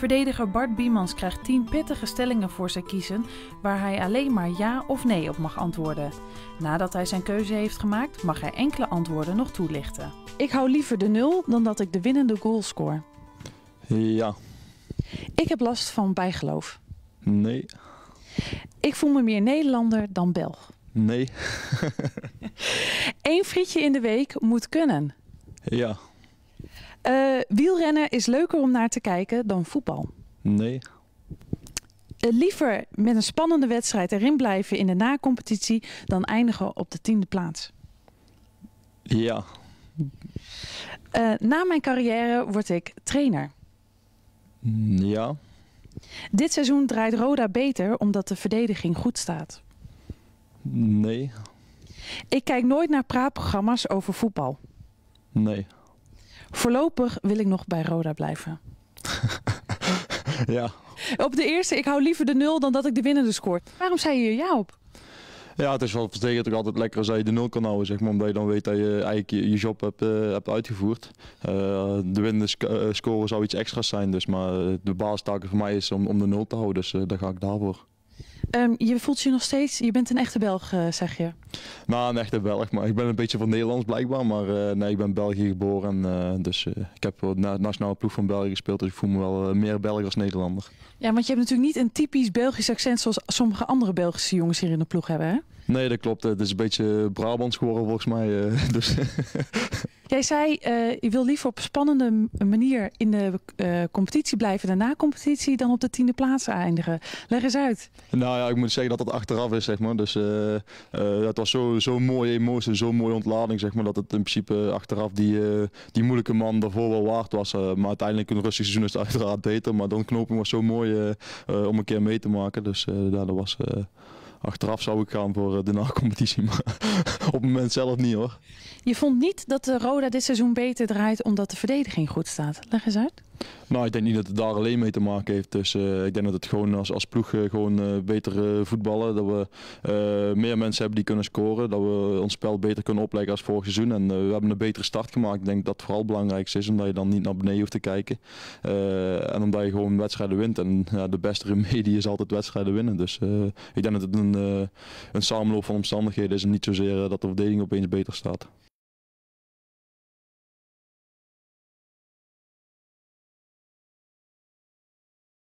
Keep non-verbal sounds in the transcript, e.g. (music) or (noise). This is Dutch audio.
Verdediger Bart Biemans krijgt 10 pittige stellingen voor zijn kiezen, waar hij alleen maar ja of nee op mag antwoorden. Nadat hij zijn keuze heeft gemaakt, mag hij enkele antwoorden nog toelichten. Ik hou liever de nul dan dat ik de winnende goal score. Ja. Ik heb last van bijgeloof. Nee. Ik voel me meer Nederlander dan Belg. Nee. (laughs) Eén frietje in de week moet kunnen. Ja. Eh, wielrennen is leuker om naar te kijken dan voetbal. Nee. Eh, liever met een spannende wedstrijd erin blijven in de nacompetitie dan eindigen op de tiende plaats. Ja. Eh, na mijn carrière word ik trainer. Mm, ja. Dit seizoen draait Roda beter omdat de verdediging goed staat. Nee. Ik kijk nooit naar praatprogramma's over voetbal. Nee. Voorlopig wil ik nog bij Roda blijven. (laughs) ja. Op de eerste, ik hou liever de nul dan dat ik de winnende scoor. Waarom zei je ja op? Ja, het is wel tegen toch altijd lekker als je de nul kan houden, zeg maar, omdat je dan weet dat je eigenlijk je, job hebt, eh, hebt uitgevoerd. Eh, de winnende sc eh, score zou iets extra's zijn, dus, maar de basistaak voor mij is om, om de nul te houden, dus daar ga ik daarvoor. Ehm, je voelt je nog steeds, je bent een echte Belg, eh, zeg je? Nou, een echte Belg, maar ik ben een beetje van Nederlands blijkbaar. Maar eh, nee, ik ben België geboren. En, eh, dus ik heb na nationale ploeg van België gespeeld. Dus ik voel me wel meer Belg als Nederlander. Ja, want je hebt natuurlijk niet een typisch Belgisch accent zoals sommige andere Belgische jongens hier in de ploeg hebben, hè? Nee, dat klopt. Het is een beetje Brabants geworden volgens mij. (laughs) dus (laughs) Jij zei, uh, je wil liever op spannende manier in de uh, competitie blijven, de competitie dan op de tiende plaats eindigen. Leg eens uit. Nou ja, ik moet zeggen dat dat achteraf is, zeg maar. Dus uh, het was zo'n zo mooie emotie, zo'n mooie ontlading, zeg maar, dat het in principe achteraf die, die moeilijke man daarvoor wel waard was. maar uiteindelijk een Rustig seizoen is het (laughs) uiteraard beter, maar dan knoping was zo mooi om een keer mee te maken. Dus daar dat was achteraf zou ik gaan voor eh, de na-competitie. (laughs) Maar op het moment zelf niet hoor. Je vond niet dat de eh, Roda dit seizoen beter draait omdat de verdediging goed staat. Leg eens uit. Nou, ik denk niet dat het daar alleen mee te maken heeft. Dus eh, ik denk dat het gewoon als, als ploeg gewoon beter voetballen. Dat we meer mensen hebben die kunnen scoren. Dat we ons spel beter kunnen opleggen als vorig seizoen. En we hebben een betere start gemaakt. Ik denk dat dat vooral belangrijk is. Omdat je dan niet naar beneden hoeft te kijken. en omdat je gewoon wedstrijden wint. En de beste remedie is altijd wedstrijden winnen. Dus ik denk dat het een een, eh, een samenloop van omstandigheden is het niet zozeer eh, dat de verdediging opeens beter staat.